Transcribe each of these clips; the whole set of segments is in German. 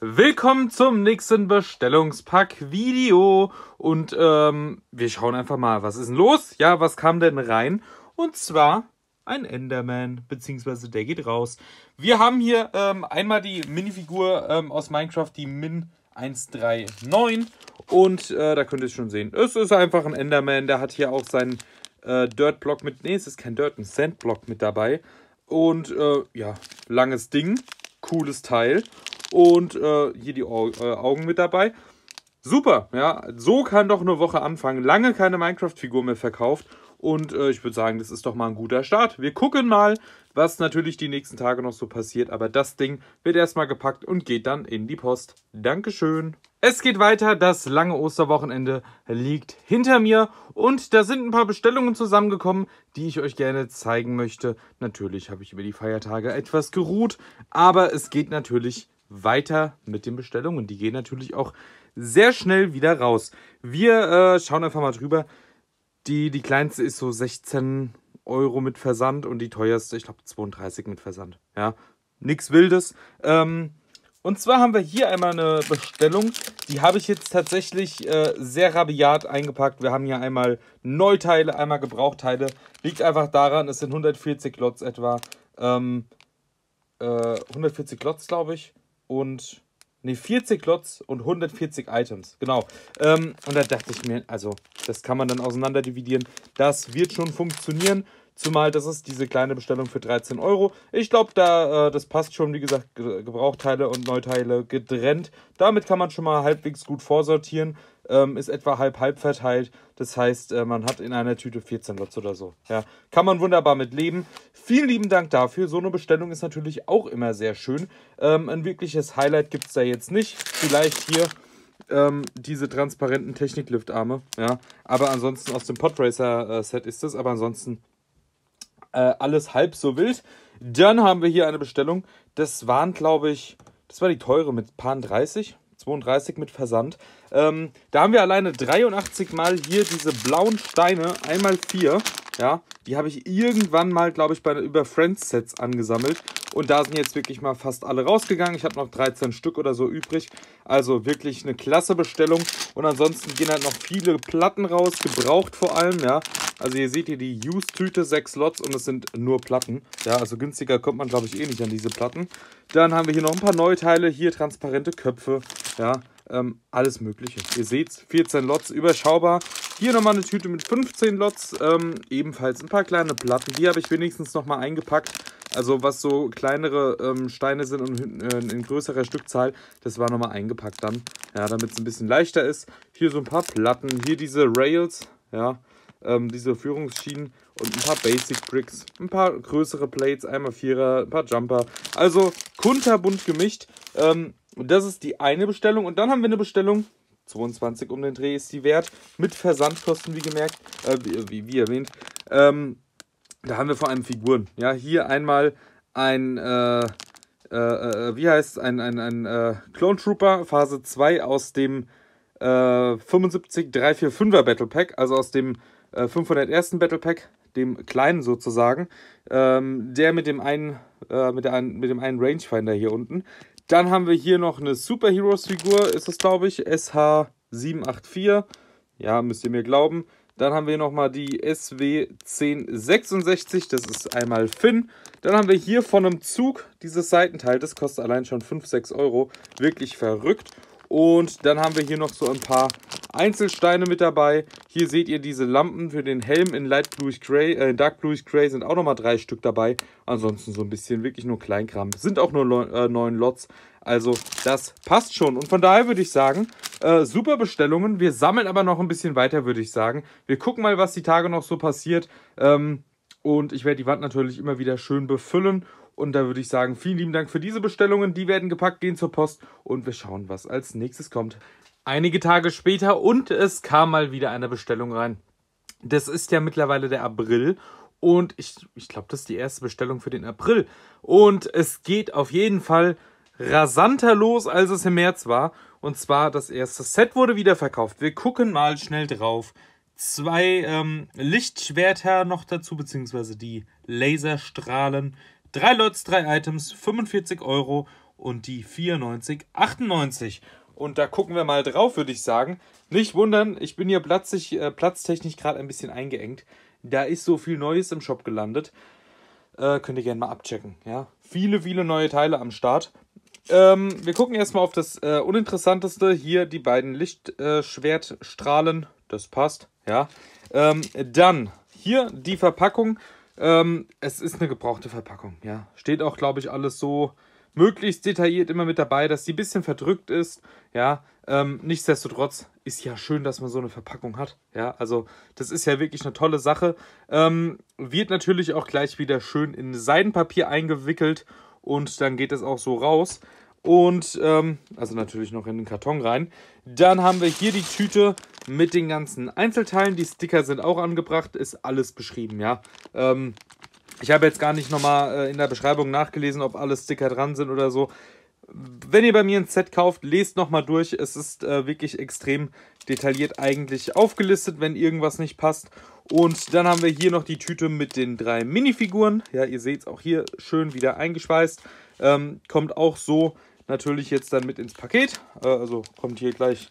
Willkommen zum nächsten Bestellungspack-Video. Und ähm, wir schauen einfach mal, was ist denn los? Ja, was kam denn rein? Und zwar ein Enderman, beziehungsweise der geht raus. Wir haben hier ähm, einmal die Minifigur ähm, aus Minecraft, die Min 139. Und äh, da könnt ihr es schon sehen. Es ist einfach ein Enderman, der hat hier auch seinen äh, Dirt-Block mit... Ne, es ist kein Dirt, ein Sandblock mit dabei. Und äh, ja, langes Ding, cooles Teil und äh, hier die äh, Augen mit dabei. Super, ja, so kann doch eine Woche anfangen. Lange keine Minecraft-Figur mehr verkauft und äh, ich würde sagen, das ist doch mal ein guter Start. Wir gucken mal, was natürlich die nächsten Tage noch so passiert, aber das Ding wird erstmal gepackt und geht dann in die Post. Dankeschön. Es geht weiter, das lange Osterwochenende liegt hinter mir und da sind ein paar Bestellungen zusammengekommen, die ich euch gerne zeigen möchte. Natürlich habe ich über die Feiertage etwas geruht, aber es geht natürlich weiter mit den Bestellungen. Und die gehen natürlich auch sehr schnell wieder raus. Wir äh, schauen einfach mal drüber. Die, die kleinste ist so 16 Euro mit Versand und die teuerste, ich glaube, 32 mit Versand. Ja, nichts Wildes. Ähm, und zwar haben wir hier einmal eine Bestellung. Die habe ich jetzt tatsächlich äh, sehr rabiat eingepackt. Wir haben hier einmal Neuteile, einmal Gebrauchteile. Liegt einfach daran, es sind 140 Lots etwa. Ähm, äh, 140 Lots, glaube ich und nee, 40 Lots und 140 Items. Genau. Ähm, und da dachte ich mir, also das kann man dann auseinander dividieren. Das wird schon funktionieren. Zumal das ist diese kleine Bestellung für 13 Euro. Ich glaube, da äh, das passt schon, wie gesagt, Gebrauchteile und Neuteile getrennt. Damit kann man schon mal halbwegs gut vorsortieren. Ähm, ist etwa halb-halb verteilt. Das heißt, äh, man hat in einer Tüte 14 Lots oder so. Ja, kann man wunderbar mit leben. Vielen lieben Dank dafür. So eine Bestellung ist natürlich auch immer sehr schön. Ähm, ein wirkliches Highlight gibt es da jetzt nicht. Vielleicht hier ähm, diese transparenten Technikliftarme. Ja, aber ansonsten aus dem Podracer-Set äh, ist das. Aber ansonsten äh, alles halb so wild. Dann haben wir hier eine Bestellung. Das waren, glaube ich, das war die teure mit Pan 30. 32 mit Versand. Ähm, da haben wir alleine 83 Mal hier diese blauen Steine, einmal vier. Ja, die habe ich irgendwann mal, glaube ich, bei, über Friends-Sets angesammelt. Und da sind jetzt wirklich mal fast alle rausgegangen. Ich habe noch 13 Stück oder so übrig. Also wirklich eine klasse Bestellung. Und ansonsten gehen halt noch viele Platten raus, gebraucht vor allem, ja. Also hier seht ihr die use tüte 6 Lots und es sind nur Platten. Ja, also günstiger kommt man, glaube ich, eh nicht an diese Platten. Dann haben wir hier noch ein paar neue Teile. hier transparente Köpfe, ja. Ähm, alles Mögliche. Ihr seht, 14 Lots, überschaubar. Hier nochmal eine Tüte mit 15 Lots, ähm, ebenfalls ein paar kleine Platten. Die habe ich wenigstens nochmal eingepackt. Also was so kleinere ähm, Steine sind und äh, in größerer Stückzahl, das war nochmal eingepackt dann. Ja, damit es ein bisschen leichter ist. Hier so ein paar Platten, hier diese Rails, ja, ähm, diese Führungsschienen und ein paar Basic Bricks, ein paar größere Plates, einmal Vierer, ein paar Jumper. Also kunterbunt gemischt. Ähm, und das ist die eine Bestellung. Und dann haben wir eine Bestellung, 22 um den Dreh ist die wert, mit Versandkosten, wie gemerkt, äh, wie, wie, erwähnt. Ähm, da haben wir vor allem Figuren. Ja, hier einmal ein, äh, äh, äh wie heißt es, ein, ein, ein äh, Clone Trooper Phase 2 aus dem 75 äh, 345er Battle Pack, also aus dem 501. Battle Pack, dem kleinen sozusagen, ähm, der mit dem einen, äh, mit, der, mit dem einen Rangefinder hier unten, dann haben wir hier noch eine Superheroes-Figur, ist das glaube ich, SH784. Ja, müsst ihr mir glauben. Dann haben wir nochmal die SW1066, das ist einmal Finn. Dann haben wir hier von einem Zug dieses Seitenteil, das kostet allein schon 5, 6 Euro. Wirklich verrückt. Und dann haben wir hier noch so ein paar Einzelsteine mit dabei. Hier seht ihr diese Lampen für den Helm in Light Bluish Gray, äh, Dark Bluish Gray sind auch nochmal drei Stück dabei. Ansonsten so ein bisschen wirklich nur Kleinkram. Sind auch nur äh, neun Lots. Also das passt schon. Und von daher würde ich sagen, äh, super Bestellungen. Wir sammeln aber noch ein bisschen weiter, würde ich sagen. Wir gucken mal, was die Tage noch so passiert. Ähm, und ich werde die Wand natürlich immer wieder schön befüllen. Und da würde ich sagen, vielen lieben Dank für diese Bestellungen. Die werden gepackt, gehen zur Post und wir schauen, was als nächstes kommt. Einige Tage später und es kam mal wieder eine Bestellung rein. Das ist ja mittlerweile der April und ich, ich glaube, das ist die erste Bestellung für den April. Und es geht auf jeden Fall rasanter los, als es im März war. Und zwar das erste Set wurde wieder verkauft. Wir gucken mal schnell drauf. Zwei ähm, Lichtschwerter noch dazu, beziehungsweise die Laserstrahlen Drei Lots, drei Items, 45 Euro und die 94,98. Und da gucken wir mal drauf, würde ich sagen. Nicht wundern, ich bin hier platzig, äh, platztechnisch gerade ein bisschen eingeengt. Da ist so viel Neues im Shop gelandet. Äh, könnt ihr gerne mal abchecken. Ja? Viele, viele neue Teile am Start. Ähm, wir gucken erstmal auf das äh, Uninteressanteste. Hier die beiden Lichtschwertstrahlen. das passt. Ja. Ähm, dann hier die Verpackung ähm, es ist eine gebrauchte Verpackung, ja. Steht auch, glaube ich, alles so möglichst detailliert immer mit dabei, dass sie ein bisschen verdrückt ist, ja. Ähm, nichtsdestotrotz ist ja schön, dass man so eine Verpackung hat, ja. Also, das ist ja wirklich eine tolle Sache. Ähm, wird natürlich auch gleich wieder schön in Seidenpapier eingewickelt und dann geht es auch so raus. Und ähm, also natürlich noch in den Karton rein. Dann haben wir hier die Tüte mit den ganzen Einzelteilen. Die Sticker sind auch angebracht, ist alles beschrieben, ja. Ähm, ich habe jetzt gar nicht nochmal äh, in der Beschreibung nachgelesen, ob alle Sticker dran sind oder so. Wenn ihr bei mir ein Set kauft, lest nochmal durch. Es ist äh, wirklich extrem detailliert eigentlich aufgelistet, wenn irgendwas nicht passt. Und dann haben wir hier noch die Tüte mit den drei Minifiguren. Ja, ihr seht es auch hier schön wieder eingeschweißt. Ähm, kommt auch so natürlich jetzt dann mit ins Paket. Äh, also kommt hier gleich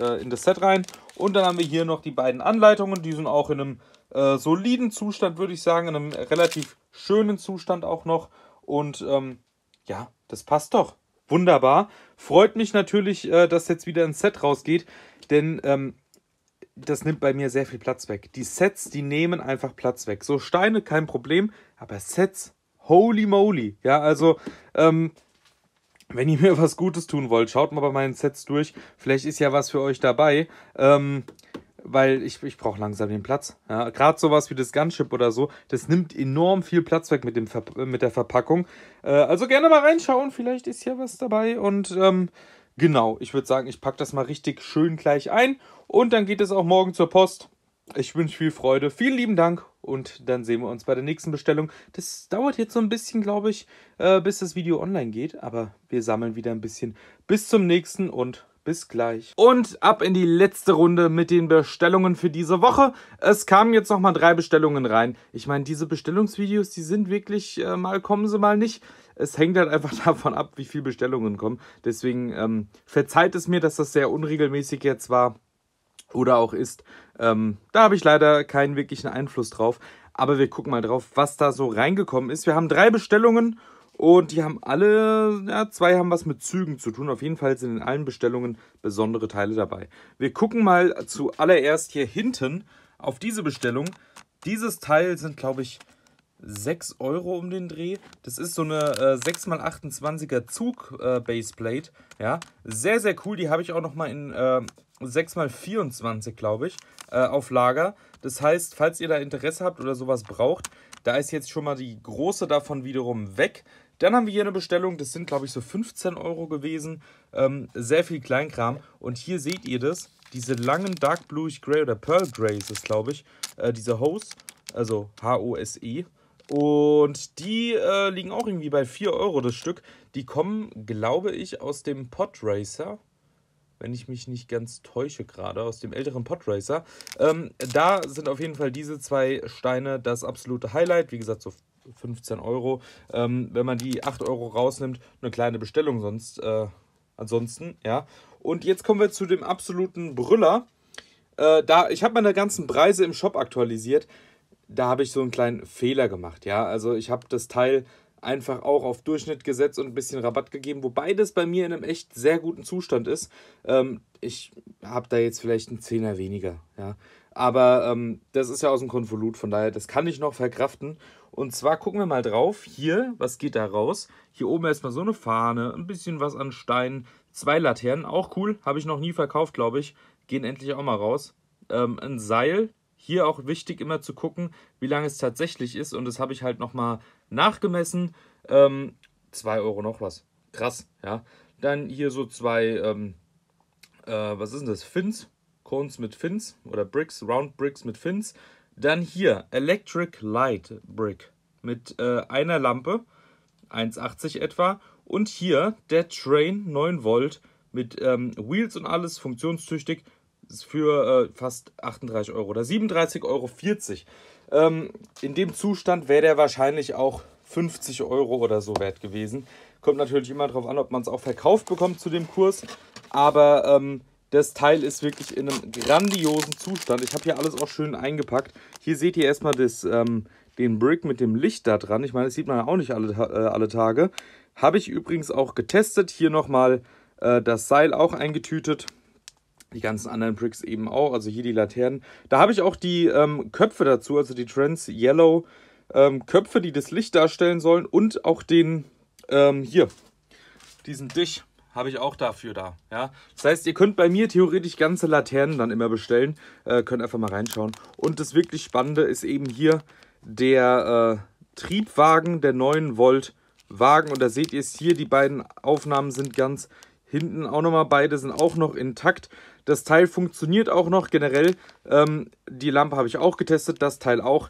äh, in das Set rein. Und dann haben wir hier noch die beiden Anleitungen. Die sind auch in einem äh, soliden Zustand, würde ich sagen. In einem relativ schönen Zustand auch noch. Und ähm, ja, das passt doch. Wunderbar. Freut mich natürlich, äh, dass jetzt wieder ein Set rausgeht. Denn ähm, das nimmt bei mir sehr viel Platz weg. Die Sets, die nehmen einfach Platz weg. So Steine, kein Problem. Aber Sets, holy moly. Ja, also... Ähm, wenn ihr mir was Gutes tun wollt, schaut mal bei meinen Sets durch. Vielleicht ist ja was für euch dabei. Ähm, weil ich, ich brauche langsam den Platz. Ja, Gerade sowas wie das Gunship oder so, das nimmt enorm viel Platz weg mit, dem Ver äh, mit der Verpackung. Äh, also gerne mal reinschauen, vielleicht ist hier was dabei. Und ähm, genau, ich würde sagen, ich packe das mal richtig schön gleich ein. Und dann geht es auch morgen zur Post. Ich wünsche viel Freude. Vielen lieben Dank und dann sehen wir uns bei der nächsten Bestellung. Das dauert jetzt so ein bisschen, glaube ich, äh, bis das Video online geht, aber wir sammeln wieder ein bisschen. Bis zum nächsten und bis gleich. Und ab in die letzte Runde mit den Bestellungen für diese Woche. Es kamen jetzt nochmal drei Bestellungen rein. Ich meine, diese Bestellungsvideos, die sind wirklich, äh, mal kommen sie, mal nicht. Es hängt halt einfach davon ab, wie viele Bestellungen kommen. Deswegen ähm, verzeiht es mir, dass das sehr unregelmäßig jetzt war oder auch ist. Ähm, da habe ich leider keinen wirklichen Einfluss drauf. Aber wir gucken mal drauf, was da so reingekommen ist. Wir haben drei Bestellungen und die haben alle, ja, zwei haben was mit Zügen zu tun. Auf jeden Fall sind in allen Bestellungen besondere Teile dabei. Wir gucken mal zuallererst hier hinten auf diese Bestellung. Dieses Teil sind, glaube ich, 6 Euro um den Dreh. Das ist so eine äh, 6x28er Zug äh, Baseplate. Ja, sehr, sehr cool. Die habe ich auch nochmal in äh, 6x24, glaube ich, äh, auf Lager. Das heißt, falls ihr da Interesse habt oder sowas braucht, da ist jetzt schon mal die große davon wiederum weg. Dann haben wir hier eine Bestellung, das sind glaube ich so 15 Euro gewesen. Ähm, sehr viel Kleinkram. Und hier seht ihr das, diese langen Dark Bluish Grey oder Pearl Grey ist es glaube ich, äh, diese Hose, also H-O-S-E. Und die äh, liegen auch irgendwie bei 4 Euro das Stück. Die kommen, glaube ich, aus dem Podracer. Wenn ich mich nicht ganz täusche gerade, aus dem älteren Podracer. Ähm, da sind auf jeden Fall diese zwei Steine das absolute Highlight. Wie gesagt, so 15 Euro. Ähm, wenn man die 8 Euro rausnimmt, eine kleine Bestellung sonst. Äh, ansonsten, ja. Und jetzt kommen wir zu dem absoluten Brüller. Äh, da, ich habe meine ganzen Preise im Shop aktualisiert da habe ich so einen kleinen Fehler gemacht, ja. Also ich habe das Teil einfach auch auf Durchschnitt gesetzt und ein bisschen Rabatt gegeben, wobei das bei mir in einem echt sehr guten Zustand ist. Ähm, ich habe da jetzt vielleicht einen Zehner weniger, ja. Aber ähm, das ist ja aus dem Konvolut, von daher, das kann ich noch verkraften. Und zwar gucken wir mal drauf, hier, was geht da raus? Hier oben erstmal so eine Fahne, ein bisschen was an Steinen, zwei Laternen, auch cool, habe ich noch nie verkauft, glaube ich. Gehen endlich auch mal raus. Ähm, ein Seil, hier auch wichtig immer zu gucken, wie lange es tatsächlich ist. Und das habe ich halt nochmal nachgemessen. 2 ähm, Euro noch was. Krass, ja. Dann hier so zwei, ähm, äh, was ist denn das? Fins, Cones mit Fins oder Bricks, Round Bricks mit Fins. Dann hier Electric Light Brick mit äh, einer Lampe, 1,80 etwa. Und hier der Train 9 Volt mit ähm, Wheels und alles, funktionstüchtig, für äh, fast 38 Euro oder 37,40 Euro. Ähm, in dem Zustand wäre der wahrscheinlich auch 50 Euro oder so wert gewesen. Kommt natürlich immer darauf an, ob man es auch verkauft bekommt zu dem Kurs. Aber ähm, das Teil ist wirklich in einem grandiosen Zustand. Ich habe hier alles auch schön eingepackt. Hier seht ihr erstmal das, ähm, den Brick mit dem Licht da dran. Ich meine, das sieht man ja auch nicht alle, äh, alle Tage. Habe ich übrigens auch getestet. Hier nochmal äh, das Seil auch eingetütet die ganzen anderen Bricks eben auch, also hier die Laternen. Da habe ich auch die ähm, Köpfe dazu, also die Trans Yellow ähm, Köpfe, die das Licht darstellen sollen und auch den, ähm, hier, diesen Dich habe ich auch dafür da. Ja? Das heißt, ihr könnt bei mir theoretisch ganze Laternen dann immer bestellen, äh, könnt einfach mal reinschauen. Und das wirklich Spannende ist eben hier der äh, Triebwagen der 9 Volt Wagen und da seht ihr es hier, die beiden Aufnahmen sind ganz Hinten auch nochmal, beide sind auch noch intakt. Das Teil funktioniert auch noch generell. Ähm, die Lampe habe ich auch getestet, das Teil auch.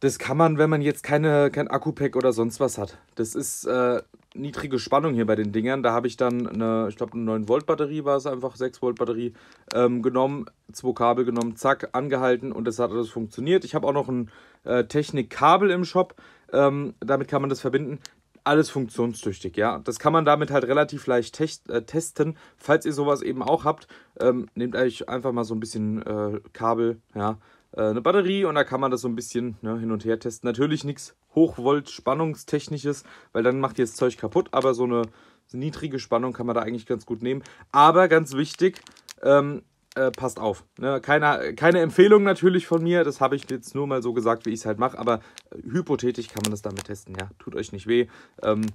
Das kann man, wenn man jetzt keine, kein Akku-Pack oder sonst was hat. Das ist äh, niedrige Spannung hier bei den Dingern. Da habe ich dann eine, ich glaube, eine 9-Volt-Batterie war es einfach, 6-Volt-Batterie ähm, genommen, zwei Kabel genommen, zack, angehalten und das hat alles funktioniert. Ich habe auch noch ein äh, Technik-Kabel im Shop. Ähm, damit kann man das verbinden alles funktionstüchtig, ja. Das kann man damit halt relativ leicht äh, testen. Falls ihr sowas eben auch habt, ähm, nehmt euch einfach mal so ein bisschen äh, Kabel, ja, äh, eine Batterie und da kann man das so ein bisschen ne, hin und her testen. Natürlich nichts Hochvolt-Spannungstechnisches, weil dann macht ihr das Zeug kaputt, aber so eine, so eine niedrige Spannung kann man da eigentlich ganz gut nehmen. Aber ganz wichtig, ähm, äh, passt auf. Ne? Keine, keine Empfehlung natürlich von mir, das habe ich jetzt nur mal so gesagt, wie ich es halt mache, aber äh, hypothetisch kann man das damit testen, ja. Tut euch nicht weh. Ähm,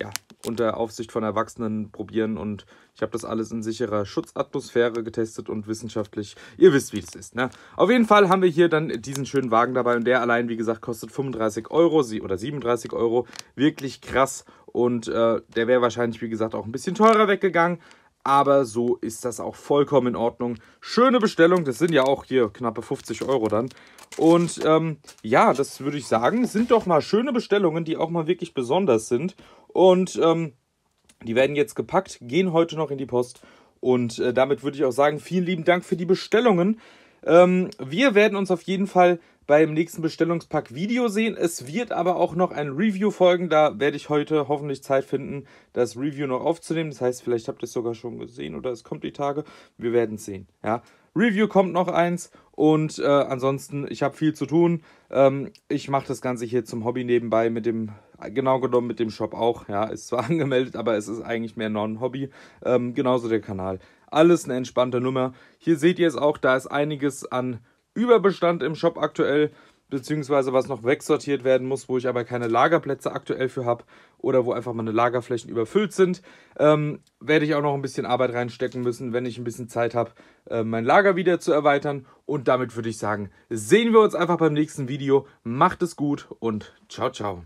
ja, unter Aufsicht von Erwachsenen probieren und ich habe das alles in sicherer Schutzatmosphäre getestet und wissenschaftlich. Ihr wisst, wie das ist, ne? Auf jeden Fall haben wir hier dann diesen schönen Wagen dabei und der allein, wie gesagt, kostet 35 Euro oder 37 Euro. Wirklich krass und äh, der wäre wahrscheinlich, wie gesagt, auch ein bisschen teurer weggegangen. Aber so ist das auch vollkommen in Ordnung. Schöne Bestellung, das sind ja auch hier knappe 50 Euro dann. Und ähm, ja, das würde ich sagen, sind doch mal schöne Bestellungen, die auch mal wirklich besonders sind. Und ähm, die werden jetzt gepackt, gehen heute noch in die Post. Und äh, damit würde ich auch sagen, vielen lieben Dank für die Bestellungen. Ähm, wir werden uns auf jeden Fall beim nächsten Bestellungspack Video sehen. Es wird aber auch noch ein Review folgen. Da werde ich heute hoffentlich Zeit finden, das Review noch aufzunehmen. Das heißt, vielleicht habt ihr es sogar schon gesehen oder es kommt die Tage. Wir werden es sehen. Ja. Review kommt noch eins und äh, ansonsten, ich habe viel zu tun. Ähm, ich mache das Ganze hier zum Hobby nebenbei mit dem genau genommen mit dem Shop auch. Ja, ist zwar angemeldet, aber es ist eigentlich mehr Non-Hobby. Ähm, genauso der Kanal. Alles eine entspannte Nummer. Hier seht ihr es auch, da ist einiges an Überbestand im Shop aktuell, beziehungsweise was noch wegsortiert werden muss, wo ich aber keine Lagerplätze aktuell für habe oder wo einfach meine Lagerflächen überfüllt sind. Ähm, werde ich auch noch ein bisschen Arbeit reinstecken müssen, wenn ich ein bisschen Zeit habe, äh, mein Lager wieder zu erweitern. Und damit würde ich sagen, sehen wir uns einfach beim nächsten Video. Macht es gut und ciao, ciao.